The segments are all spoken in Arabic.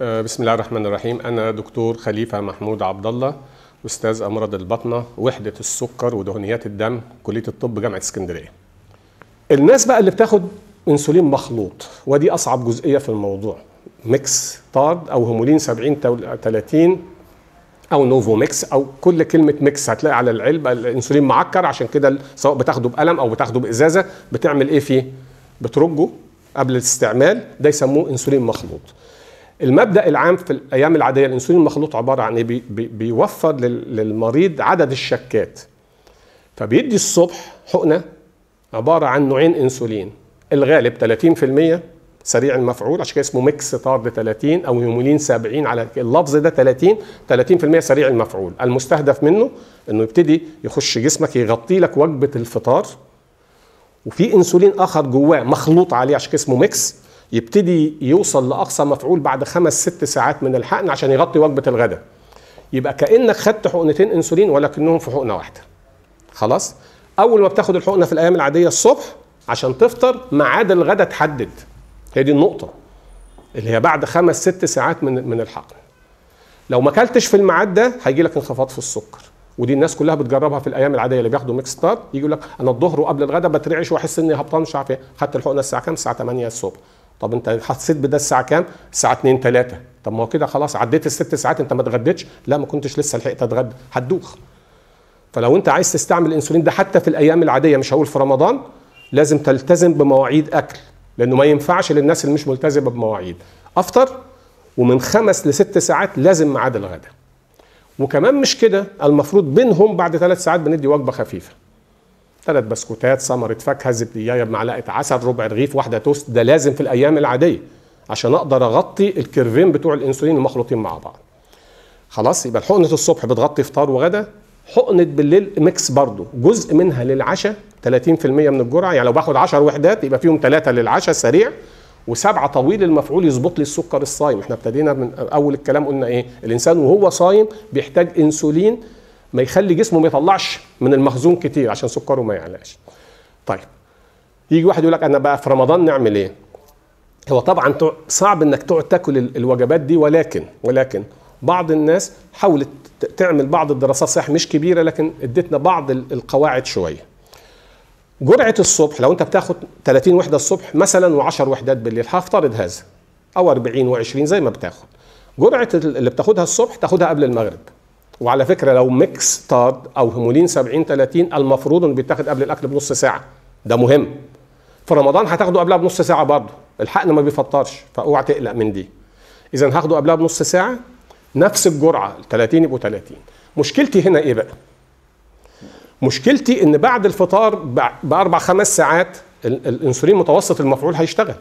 آه، بسم الله الرحمن الرحيم أنا دكتور خليفة محمود عبد الله أستاذ أمراض البطنة وحدة السكر ودهنيات الدم كلية الطب جامعة اسكندرية الناس بقى اللي بتاخد انسولين مخلوط ودي أصعب جزئية في الموضوع ميكس طارد أو هيمولين 70 30 أو نوفو ميكس أو كل كلمة ميكس هتلاقي على العلبة الانسولين معكر عشان كده سواء بتاخده بقلم أو بتاخده بإزازة بتعمل إيه فيه؟ بترجه قبل الاستعمال ده يسموه انسولين مخلوط المبدا العام في الايام العاديه الانسولين المخلوط عباره عن ايه بي بي بيوفر للمريض عدد الشكات فبيدي الصبح حقنه عباره عن نوعين انسولين الغالب 30% سريع المفعول عشان كده اسمه ميكس طارد 30 او يومولين 70 على اللفظ ده 30 30% سريع المفعول المستهدف منه انه يبتدي يخش جسمك يغطي لك وجبه الفطار وفي انسولين اخر جواه مخلوط عليه عشان كده اسمه ميكس يبتدي يوصل لاقصى مفعول بعد خمس ست ساعات من الحقن عشان يغطي وجبه الغداء يبقى كانك خدت حقنتين انسولين ولكنهم في حقنه واحده خلاص اول ما بتاخد الحقنه في الايام العاديه الصبح عشان تفطر ميعاد الغداء تحدد هي دي النقطه اللي هي بعد خمس ست ساعات من من الحقن لو ما اكلتش في الميعاد ده هيجي لك انخفاض في السكر ودي الناس كلها بتجربها في الايام العاديه اللي بياخدوا ميكس ستار يجي لك انا الظهر وقبل الغداء بترعش واحس اني هبطان مش عارف ايه خدت الحقنه الساعه كام الساعه 8 الصبح طب انت حسيت بده الساعه كام الساعه 2 3 طب ما هو كده خلاص عديت الست ساعات انت ما اتغديتش لا ما كنتش لسه لحقت اتغدى هتدوخ فلو انت عايز تستعمل الانسولين ده حتى في الايام العاديه مش هقول في رمضان لازم تلتزم بمواعيد اكل لانه ما ينفعش للناس اللي مش ملتزمه بمواعيد افطر ومن خمس لست ساعات لازم ميعاد الغداء وكمان مش كده المفروض بينهم بعد ثلاث ساعات بندي وجبه خفيفه ثلاث بسكوتات ثمره فاكهه زبدية بمعلقه عسل ربع رغيف واحده توست ده لازم في الايام العاديه عشان اقدر اغطي الكيرفين بتوع الانسولين المخلوطين مع بعض خلاص يبقى حقنه الصبح بتغطي فطار وغدا حقنه بالليل ميكس برضه جزء منها للعشاء 30% من الجرعه يعني لو باخد 10 وحدات يبقى فيهم ثلاثه للعشاء سريع وسبعه طويل المفعول يظبط لي السكر الصايم احنا ابتدينا من اول الكلام قلنا ايه الانسان وهو صايم بيحتاج انسولين ما يخلي جسمه ما يطلعش من المخزون كتير عشان سكره ما يعلاش طيب يجي واحد يقول لك انا بقى في رمضان نعمل ايه هو طبعا صعب انك تقعد تاكل الوجبات دي ولكن ولكن بعض الناس حاولت تعمل بعض الدراسات صح مش كبيره لكن ادتنا بعض القواعد شويه جرعه الصبح لو انت بتاخد 30 وحده الصبح مثلا و10 وحدات بالليل هفترض هذا او 40 و20 زي ما بتاخد جرعه اللي بتاخدها الصبح تاخدها قبل المغرب وعلى فكره لو ميكس طاد او هيمولين 70 30 المفروض انه بيتاخد قبل الاكل بنص ساعه ده مهم في رمضان هتاخده قبلها بنص ساعه برضه الحقن ما بيفطرش فاوعى تقلق من دي اذا هاخده قبلها بنص ساعه نفس الجرعه 30 يبقوا 30 مشكلتي هنا ايه بقى مشكلتي ان بعد الفطار باربع خمس ساعات الانسولين متوسط المفعول هيشتغل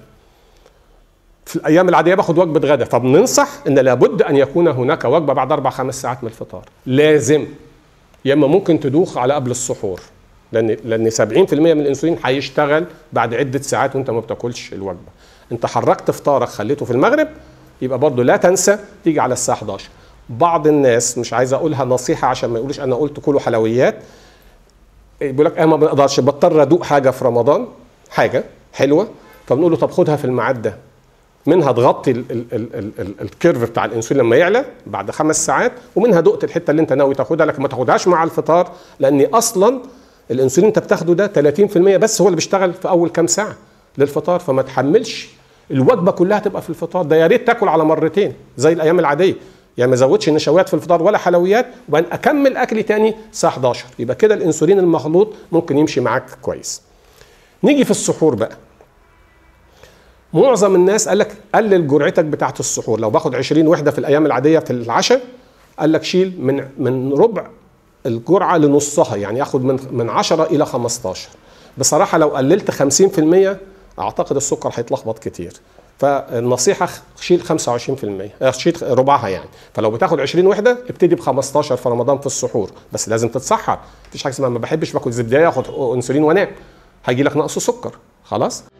في الايام العاديه باخد وجبه غدا فبننصح ان لابد ان يكون هناك وجبه بعد اربع خمس ساعات من الفطار لازم يا اما ممكن تدوخ على قبل السحور لان لان 70% من الانسولين هيشتغل بعد عده ساعات وانت ما بتاكلش الوجبه انت حركت فطارك خليته في المغرب يبقى برضه لا تنسى تيجي على الساعه 11 بعض الناس مش عايز اقولها نصيحه عشان ما يقولوش انا قلت كله حلويات بيقول لك انا ما بقدرش بضطر ادوق حاجه في رمضان حاجه حلوه فبنقول له طب خدها في الميعاد ده منها تغطي الكيرف بتاع الانسولين لما يعلى بعد خمس ساعات ومنها دقت الحته اللي انت ناوي تاخدها لكن ما تاخدهاش مع الفطار لان اصلا الانسولين انت بتاخده ده 30% بس هو اللي بيشتغل في اول كام ساعه للفطار فما تحملش الوجبه كلها تبقى في الفطار ده يا ريت تاكل على مرتين زي الايام العاديه يعني ما زودش النشويات في الفطار ولا حلويات وبعدين اكمل اكل تاني الساعه 11 يبقى كده الانسولين المخلوط ممكن يمشي معاك كويس نيجي في السحور بقى معظم الناس قال لك قلل جرعتك بتاعه السحور لو باخد 20 وحده في الايام العاديه في العشاء قال لك شيل من من ربع الجرعه لنصها يعني اخد من من 10 الى 15 بصراحه لو قللت 50% اعتقد السكر هيتلخبط كتير فالنصيحه شيل 25% آه، شيل ربعها يعني فلو بتاخد 20 وحده ابتدي ب 15 في رمضان في السحور بس لازم تتسحر مفيش حاجه اسمها ما بحبش باكل زبده اخد انسولين وانام هيجي لك نقص سكر خلاص